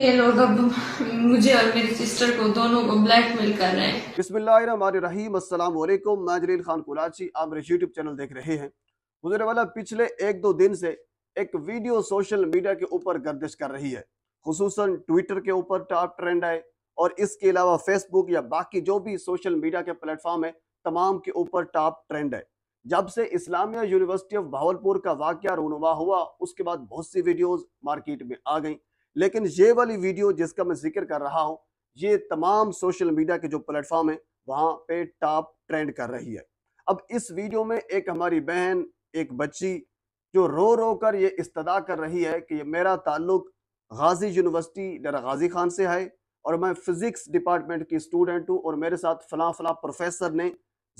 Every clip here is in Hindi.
पिछले एक दो दिन से एक वीडियो सोशल मीडिया के ऊपर गर्दिश कर रही है खसूस ट्विटर के ऊपर टॉप ट्रेंड है और इसके अलावा फेसबुक या बाकी जो भी सोशल मीडिया के प्लेटफॉर्म है तमाम के ऊपर टॉप ट्रेंड है जब से इस्लामिया यूनिवर्सिटी ऑफ भावलपुर का वाक्य रूनुमा हुआ उसके बाद बहुत सी वीडियोस मार्केट में आ गईं लेकिन ये वाली वीडियो जिसका मैं जिक्र कर रहा हूँ ये तमाम सोशल मीडिया के जो प्लेटफॉर्म है वहाँ पे टॉप ट्रेंड कर रही है अब इस वीडियो में एक हमारी बहन एक बच्ची जो रो रो कर ये इस्तदा कर रही है कि मेरा ताल्लुक गाजी यूनिवर्सिटी डरा गाजी खान से है और मैं फिज़िक्स डिपार्टमेंट की स्टूडेंट हूँ और मेरे साथ फला फला प्रोफेसर ने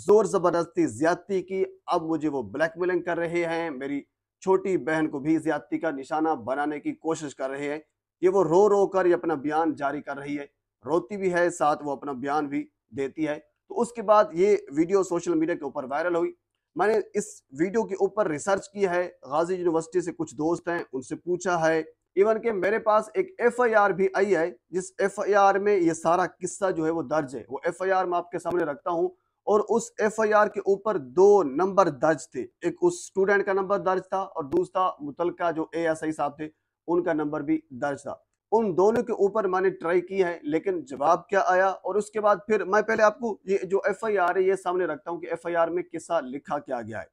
ज़ोर ज़बरदस्ती ज़्यादती की अब मुझे वो ब्लैकमेलिंग कर रहे हैं मेरी छोटी बहन को भी ज़्यादती का निशाना बनाने की कोशिश कर रहे हैं ये वो रो रो कर ये अपना बयान जारी कर रही है रोती भी है साथ वो अपना बयान भी देती है तो उसके बाद ये वीडियो सोशल मीडिया के ऊपर वायरल हुई मैंने इस वीडियो के ऊपर रिसर्च किया है गाजी यूनिवर्सिटी से कुछ दोस्त हैं उनसे पूछा है इवन के मेरे पास एक एफआईआर भी आई है जिस एफआईआर में ये सारा किस्सा जो है वो दर्ज है वो एफआईआर मैं आपके सामने रखता हूँ और उस एफआईआर के ऊपर दो नंबर दर्ज थे एक उस स्टूडेंट का नंबर दर्ज था और दूसरा मुतलका जो ए साहब थे उनका नंबर भी दर्ज था उन दोनों के ऊपर मैंने ट्राई की है लेकिन जवाब क्या आया और उसके बाद फिर मैं पहले आपको ये जो एफ आई आर है ये सामने रखता हूँ कि एफ आई आर में किस्सा लिखा क्या गया है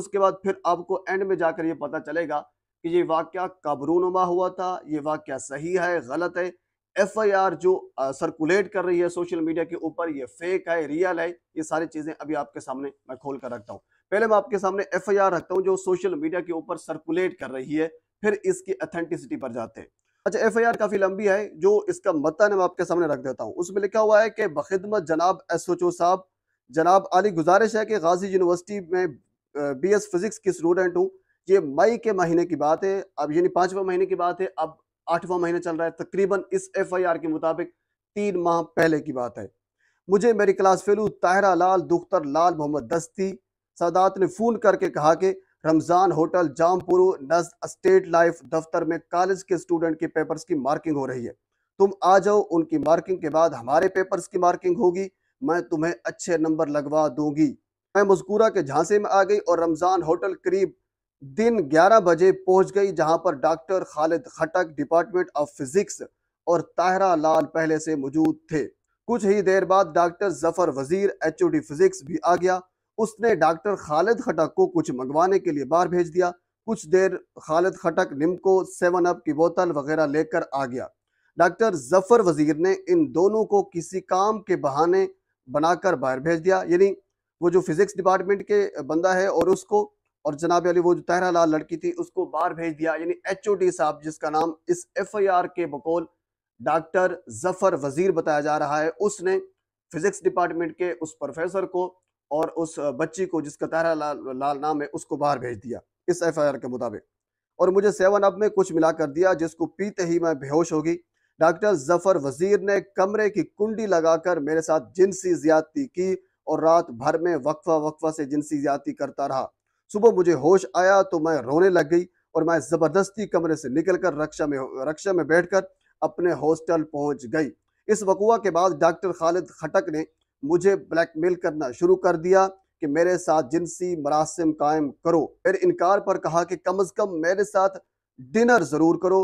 उसके बाद फिर आपको एंड में जाकर ये पता चलेगा कि ये वाक्य कब रूनुमा हुआ था ये वाक्य सही है गलत है एफ आई आर जो सर्कुलेट कर रही है सोशल मीडिया के ऊपर ये फेक है रियल है ये सारी चीज़ें अभी आपके सामने मैं खोल कर रखता हूँ पहले मैं आपके सामने एफ आई आर रखता हूँ जो सोशल मीडिया के ऊपर सर्कुलेट कर रही है फिर इसकी अथेंटिसिटी पर जाते हैं अच्छा एफआईआर काफी लंबी है जो इसका मतन मैं आपके सामने रख देता हूँ उसमें लिखा हुआ है कि बखिदमत जनाब एस साहब जनाब अली गुजारिश है कि गाजी यूनिवर्सिटी में बी एस फिजिक्स की स्टूडेंट हूँ ये मई के महीने की बात है अब यानी पांचवा महीने की बात है अब आठवां महीना चल रहा है तकरीबन इस एफ आई आर के मुताबिक तीन माह पहले की बात है मुझे मेरी क्लास फेलू ताहरा लाल दुख्तर लाल मोहम्मद दस्ती सादात ने फ़ोन करके कहा कि रमजान होटल जामपुर नज स्टेट लाइफ दफ्तर में कॉलेज के स्टूडेंट के पेपर्स की मार्किंग हो रही है तुम आ जाओ उनकी मार्किंग के बाद हमारे पेपर्स की मार्किंग होगी मैं तुम्हें अच्छे नंबर लगवा दूंगी मैं मुस्कुरा के झांसे में आ गई और रमजान होटल करीब दिन 11 बजे पहुंच गई जहां पर doctor Khalid Khattak department of physics और ताहरा लाल पहले से मौजूद थे कुछ ही देर बाद डॉक्टर जफर वजीर एच फिजिक्स भी आ गया उसने डॉक्टर खालिद खटक को कुछ मंगवाने के लिए बाहर भेज दिया कुछ देर खालिद खटक निम्को सेवन अप की बोतल वगैरह लेकर आ गया डॉक्टर जफर वजीर ने इन दोनों को किसी काम के बहाने बनाकर बाहर भेज दिया यानी वो जो फिजिक्स डिपार्टमेंट के बंदा है और उसको और जनाब अली वो जो तहरा लाल लड़की थी उसको बाहर भेज दिया यानी एच साहब जिसका नाम इस एफ आई आर के बकौल डॉक्टर जफर वजीर बताया जा रहा है उसने फिजिक्स डिपार्टमेंट के उस प्रोफेसर को और उस बच्ची को जिसका तारा लाल लाल नाम है उसको बाहर भेज दिया इस एफआईआर के मुताबिक और मुझे सेवन अप में कुछ मिला कर दिया जिसको पीते ही मैं बेहोश होगी डॉक्टर जफर वजीर ने कमरे की कुंडी लगाकर मेरे साथ जिनसी ज्यादती की और रात भर में वक्फा वक्फा से जिनसी ज्यादती करता रहा सुबह मुझे होश आया तो मैं रोने लग गई और मैं ज़बरदस्ती कमरे से निकलकर रक्षा में रक्षा में बैठकर अपने हॉस्टल पहुंच गई इस वकुआ के बाद डॉक्टर खालिद खटक ने मुझे ब्लैकमेल करना शुरू कर दिया कि मेरे साथ जिनसी मरासम कायम करो फिर इनकार पर कहा कि कम अज़ कम मेरे साथ डिनर ज़रूर करो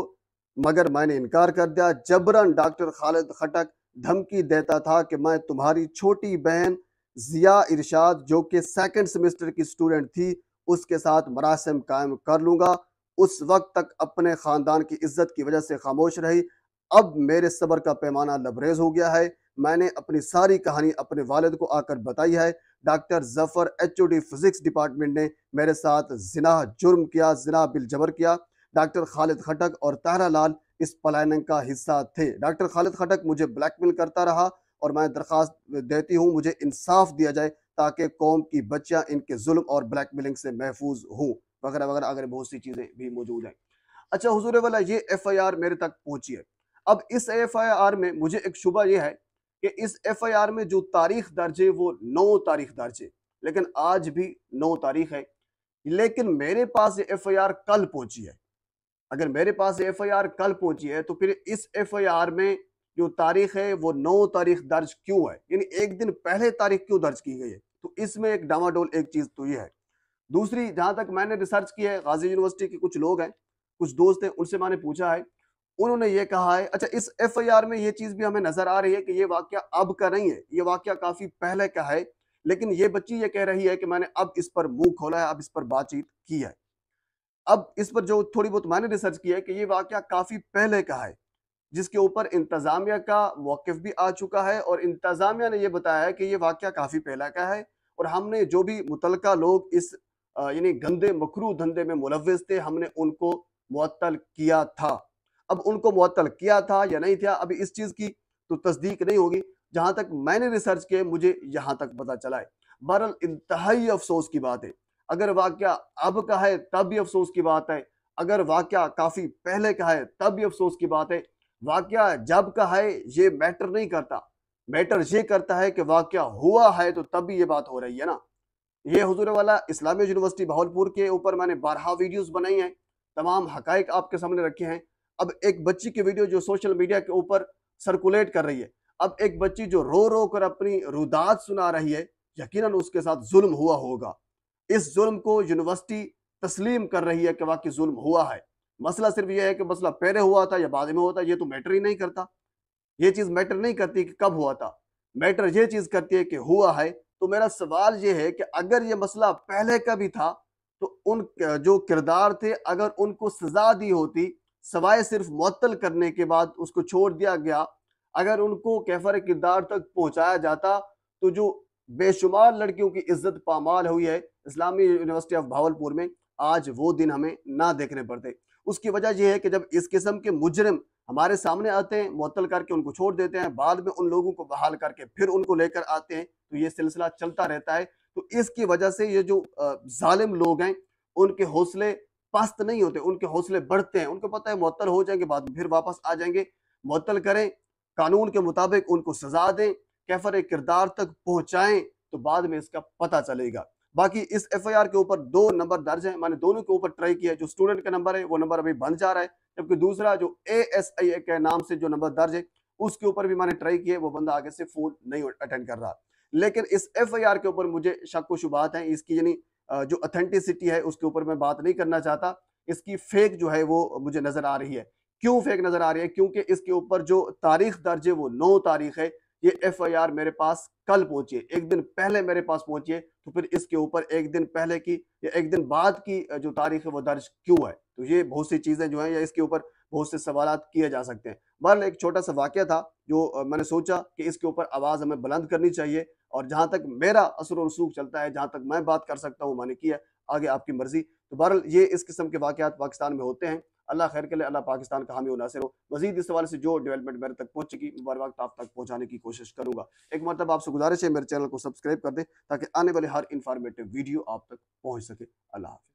मगर मैंने इनकार कर दिया जबरन डॉक्टर खालिद खटक धमकी देता था कि मैं तुम्हारी छोटी बहन जिया इरशाद जो कि सेकंड सेमेस्टर की स्टूडेंट थी उसके साथ मरासम कायम कर लूंगा उस वक्त तक अपने ख़ानदान की इज्जत की वजह से खामोश रही अब मेरे सबर का पैमाना लबरेज हो गया है मैंने अपनी सारी कहानी अपने वालद को आकर बताई है doctor Zafar H O D physics department ने मेरे साथ जिना जुर्म किया जिना बिल जबर किया डॉक्टर खालिद खटक और तारा लाल इस पलायन का हिस्सा थे डॉक्टर खालिद खटक मुझे ब्लैकमेल करता रहा और मैं दरख्वास्त देती हूँ मुझे इंसाफ दिया जाए ताकि कौम की बच्चियाँ इनके जुल्म और ब्लैकमेलिंग से महफूज हों वगैरह वगैरह अगर बहुत सी चीज़ें भी मौजूद हैं अच्छा हजूर वाला ये एफ आई आर मेरे तक पहुँची है अब इस एफ आई आर में मुझे एक शुबा यह है कि इस एफआईआर में जो तारीख दर्ज है वो नौ तारीख दर्ज है लेकिन आज भी नौ तारीख है लेकिन मेरे पास ये एफआईआर कल पहुंची है अगर मेरे पास ये एफआईआर कल पहुंची है तो फिर इस एफआईआर में जो तारीख है वो नौ तारीख दर्ज क्यों है यानी एक दिन पहले तारीख क्यों दर्ज की गई है तो इसमें एक डामाडोल एक चीज तो ये है दूसरी जहां तक मैंने रिसर्च की है गाजी यूनिवर्सिटी के कुछ लोग हैं कुछ दोस्त हैं उनसे मैंने पूछा है उन्होंने ये कहा है अच्छा इस एफआईआर में ये चीज भी हमें नजर आ रही है कि ये वाक्य अब का नहीं है ये वाक्य काफी पहले का है लेकिन ये बच्ची ये कह रही है कि मैंने अब इस पर मुंह खोला है अब इस पर बातचीत की है अब इस पर जो थोड़ी बहुत मैंने रिसर्च की है कि ये वाक्य काफी पहले का है जिसके ऊपर इंतजामिया का वाकिफ भी आ चुका है और इंतजामिया ने यह बताया है कि ये वाक्य काफी पहला का है और हमने जो भी मुतलका लोग इस यानी गंदे मकरू धंधे में मुलविस थे हमने उनको मुत्तल किया था अब उनको मअतल किया था या नहीं था अभी इस चीज़ की तो तस्दीक नहीं होगी जहाँ तक मैंने रिसर्च किया मुझे यहाँ तक पता चला है बहरल इंतहाई अफसोस की बात है अगर वाक्य अब का है तब भी अफसोस की बात है अगर वाक्य काफ़ी पहले का है तब भी अफसोस की बात है वाक्य जब का है ये मैटर नहीं करता मैटर ये करता है कि वाक्य हुआ है तो तब भी ये बात हो रही है ना ये हजूर वाला इस्लामी यूनिवर्सिटी भावलपुर के ऊपर मैंने बारह वीडियोज बनाई हैं तमाम हक आपके सामने रखे हैं अब एक बच्ची की वीडियो जो सोशल मीडिया के ऊपर सर्कुलेट कर रही है अब एक बच्ची जो रो रो कर अपनी रुदात सुना रही है यकीनन उसके साथ जुल्म हुआ होगा इस जुल्म को यूनिवर्सिटी तस्लीम कर रही है कि वाकई जुल्म हुआ है मसला सिर्फ यह है कि मसला पहले हुआ था या बाद में हुआ था ये तो मैटर ही नहीं करता ये चीज़ मैटर नहीं करती कि कब हुआ था मैटर ये चीज़ करती है कि हुआ है तो मेरा सवाल ये है कि अगर ये मसला पहले का भी था तो उन जो किरदार थे अगर उनको सजा दी होती सवाए सिर्फ मअतल करने के बाद उसको छोड़ दिया गया अगर उनको कैफर किरदार तक पहुंचाया जाता तो जो बेशुमार लड़कियों की इज्जत पामाल हुई है इस्लामी यूनिवर्सिटी ऑफ भावलपुर में आज वो दिन हमें ना देखने पड़ते उसकी वजह यह है कि जब इस किस्म के मुजरम हमारे सामने आते हैं मअतल करके उनको छोड़ देते हैं बाद में उन लोगों को बहाल करके फिर उनको लेकर आते हैं तो ये सिलसिला चलता रहता है तो इसकी वजह से ये जो जालिम लोग हैं उनके हौसले पस्त नहीं होते उनके हौसले बढ़ते हैं उनको पता है मअतल हो जाएंगे बाद फिर वापस आ जाएंगे मअतल करें कानून के मुताबिक उनको सजा दें कैफर किरदार तक पहुंचाएं तो बाद में इसका पता चलेगा बाकी इस एफ आई आर के ऊपर दो नंबर दर्ज है मैंने दोनों के ऊपर ट्राई किया जो स्टूडेंट का नंबर है वो नंबर अभी बन जा रहा है जबकि दूसरा जो ए एस आई ए के नाम से जो नंबर दर्ज है उसके ऊपर भी मैंने ट्राई किया वो बंदा आगे से फोन नहीं अटेंड कर रहा लेकिन इस एफ आई आर के ऊपर मुझे शक व शुबात है इसकी यानी जो अथेंटिसिटी है उसके ऊपर मैं बात नहीं करना चाहता इसकी फेक जो है वो मुझे नज़र आ रही है क्यों फेक नज़र आ रही है क्योंकि इसके ऊपर जो तारीख दर्ज है वो नौ तारीख है ये एफआईआर मेरे पास कल पहुंचे एक दिन पहले मेरे पास पहुंचे तो फिर इसके ऊपर एक दिन पहले की या एक दिन बाद की जो तारीख है वो दर्ज क्यों है तो ये बहुत सी चीज़ें जो है या इसके ऊपर बहुत से सवाल किए जा सकते हैं बहर एक छोटा सा वाक्य था जो मैंने सोचा कि इसके ऊपर आवाज़ हमें बुलंद करनी चाहिए और जहाँ तक मेरा असर और रसूख चलता है जहाँ तक मैं बात कर सकता हूँ मैंने किया आगे आपकी मर्जी तो बहर ये इस किस्म के वाकत पाकिस्तान में होते हैं अल्लाह खैर के लिए अल्लाह पाकिस्तान का हामी उनासर हो मजीद इस हवाले से जो डेवलपमेंट मेरे तक पहुँचेगी बार वक्त आप तक पहुँचाने की कोशिश करूँगा एक मरतब आपसे गुजारिश है मेरे चैनल को सब्सक्राइब कर दें ताकि आने वाले हर इन्फॉर्मेटिव वीडियो आप तक पहुँच सके अल्लाह हाफि